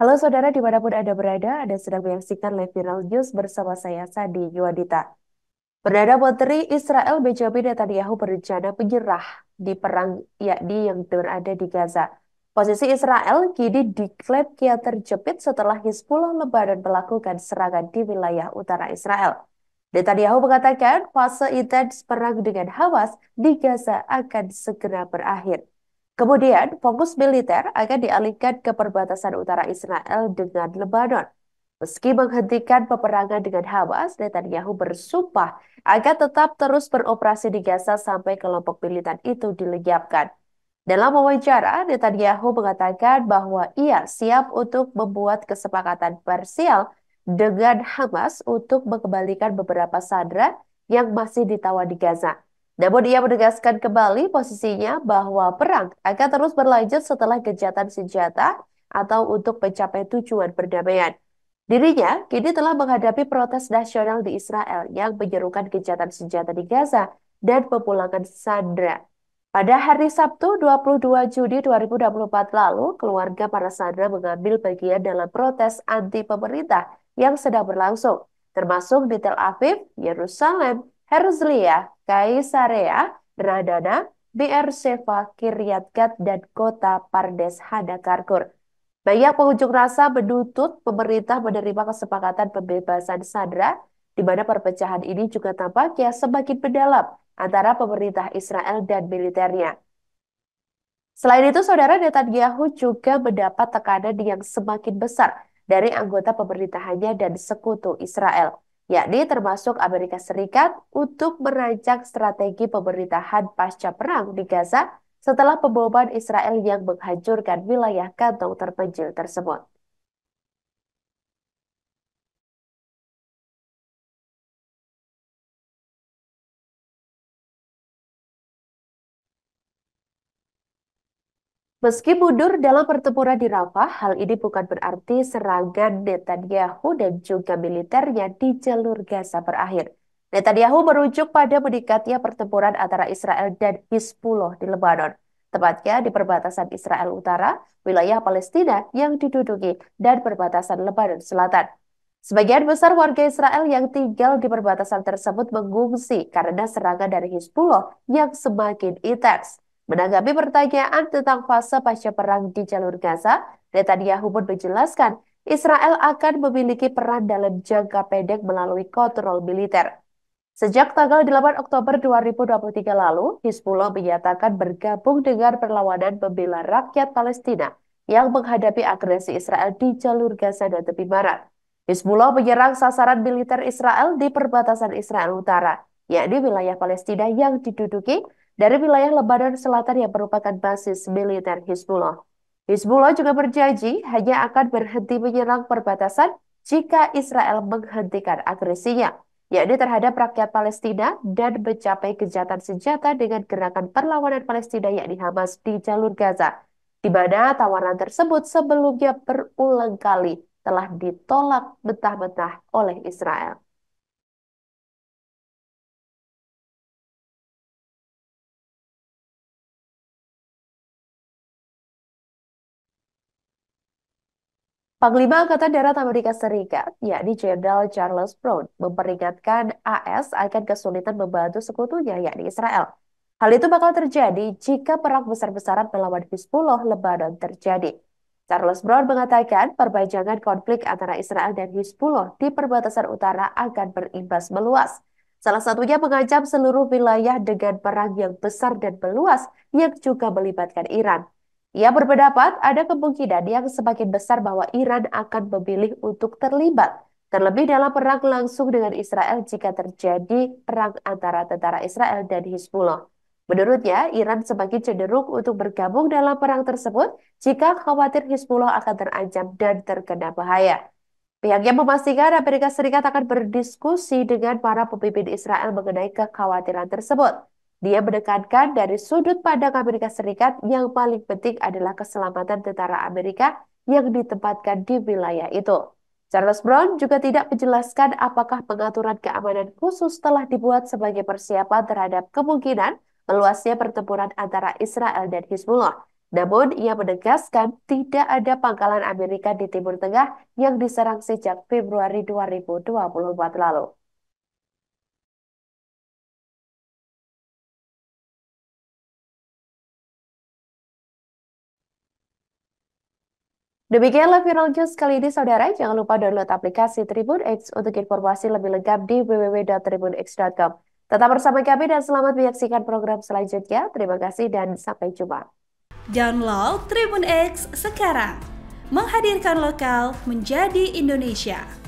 Halo saudara dimanapun Anda berada, Anda sedang menyaksikan live viral news bersama saya Sadi Yuwadita. Perdana Menteri Israel Benjamin Netanyahu berencana penyerah di perang yakni yang berada di Gaza. Posisi Israel kini diklaim kian terjepit setelah Hizbullah Lebanon melakukan serangan di wilayah utara Israel. Netanyahu mengatakan fase intens perang dengan Hamas di Gaza akan segera berakhir. Kemudian, fokus militer akan dialihkan ke perbatasan utara Israel dengan Lebanon. Meski menghentikan peperangan dengan Hamas, Netanyahu bersumpah akan tetap terus beroperasi di Gaza sampai kelompok militan itu dilenyapkan. Dalam wawancara, Netanyahu mengatakan bahwa ia siap untuk membuat kesepakatan parsial dengan Hamas untuk mengembalikan beberapa sandera yang masih ditawan di Gaza. Namun ia menegaskan kembali posisinya bahwa perang akan terus berlanjut setelah gencatan senjata atau untuk mencapai tujuan perdamaian. Dirinya kini telah menghadapi protes nasional di Israel yang menyerukan gencatan senjata di Gaza dan pemulangan Sandra. Pada hari Sabtu 22 Juni 2024 lalu, keluarga para Sandra mengambil bagian dalam protes anti pemerintah yang sedang berlangsung, termasuk di Tel Aviv, Yerusalem, Herzliya, Kaisarea, ya, Radana, BR Seva, Kiryat dan kota Pardes Hadakarkur. Banyak pengunjuk rasa menuntut pemerintah menerima kesepakatan pembebasan sadra, di mana perpecahan ini juga tampaknya semakin mendalam antara pemerintah Israel dan militernya. Selain itu, saudara Netanyahu juga mendapat tekanan yang semakin besar dari anggota pemerintahannya dan sekutu Israel yakni termasuk Amerika Serikat untuk merancang strategi pemerintahan pasca perang di Gaza setelah pemboman Israel yang menghancurkan wilayah kantong terpencil tersebut. Meski mundur dalam pertempuran di Rafah, hal ini bukan berarti serangan Netanyahu dan juga militernya di jalur Gaza berakhir. Netanyahu merujuk pada meningkatnya pertempuran antara Israel dan Hizbullah di Lebanon, tepatnya di perbatasan Israel Utara, wilayah Palestina yang diduduki, dan perbatasan Lebanon Selatan. Sebagian besar warga Israel yang tinggal di perbatasan tersebut mengungsi karena serangan dari Hizbullah yang semakin intens. Menanggapi pertanyaan tentang fase pasca perang di jalur Gaza, Netanyahu pun menjelaskan Israel akan memiliki peran dalam jangka pendek melalui kontrol militer. Sejak tanggal 8 Oktober 2023 lalu, Hizbullah menyatakan bergabung dengan perlawanan pembela rakyat Palestina yang menghadapi agresi Israel di jalur Gaza dan tepi barat. Hizbullah menyerang sasaran militer Israel di perbatasan Israel Utara, yakni wilayah Palestina yang diduduki dari wilayah Lebanon Selatan yang merupakan basis militer Hizbullah. Hizbullah juga berjanji hanya akan berhenti menyerang perbatasan jika Israel menghentikan agresinya, yakni terhadap rakyat Palestina dan mencapai kejahatan senjata dengan gerakan perlawanan Palestina yakni Hamas di jalur Gaza, di mana tawaran tersebut sebelumnya berulang kali telah ditolak betah-betah oleh Israel. Panglima Angkatan Darat Amerika Serikat, yakni Jenderal Charles Brown, memperingatkan AS akan kesulitan membantu sekutunya, yakni Israel. Hal itu bakal terjadi jika perang besar-besaran melawan Hizbullah Lebanon terjadi. Charles Brown mengatakan perpanjangan konflik antara Israel dan Hizbullah di perbatasan utara akan berimbas meluas. Salah satunya mengancam seluruh wilayah dengan perang yang besar dan meluas yang juga melibatkan Iran. Ia berpendapat ada kemungkinan yang semakin besar bahwa Iran akan memilih untuk terlibat terlebih dalam perang langsung dengan Israel jika terjadi perang antara tentara Israel dan Hizbullah. Menurutnya, Iran semakin cenderung untuk bergabung dalam perang tersebut jika khawatir Hizbullah akan terancam dan terkena bahaya. Pihaknya memastikan Amerika Serikat akan berdiskusi dengan para pemimpin Israel mengenai kekhawatiran tersebut. Dia menekankan dari sudut pandang Amerika Serikat yang paling penting adalah keselamatan tentara Amerika yang ditempatkan di wilayah itu. Charles Brown juga tidak menjelaskan apakah pengaturan keamanan khusus telah dibuat sebagai persiapan terhadap kemungkinan meluasnya pertempuran antara Israel dan Hezbollah. Namun, ia menegaskan tidak ada pangkalan Amerika di Timur Tengah yang diserang sejak Februari 2024 lalu. Demikianlah Viral News kali ini saudara. Jangan lupa download aplikasi Tribun X untuk informasi lebih lengkap di www.tribunx.com. Tetap bersama kami dan selamat menyaksikan program selanjutnya. Terima kasih dan sampai jumpa. Download Tribun X sekarang. Menghadirkan lokal menjadi Indonesia.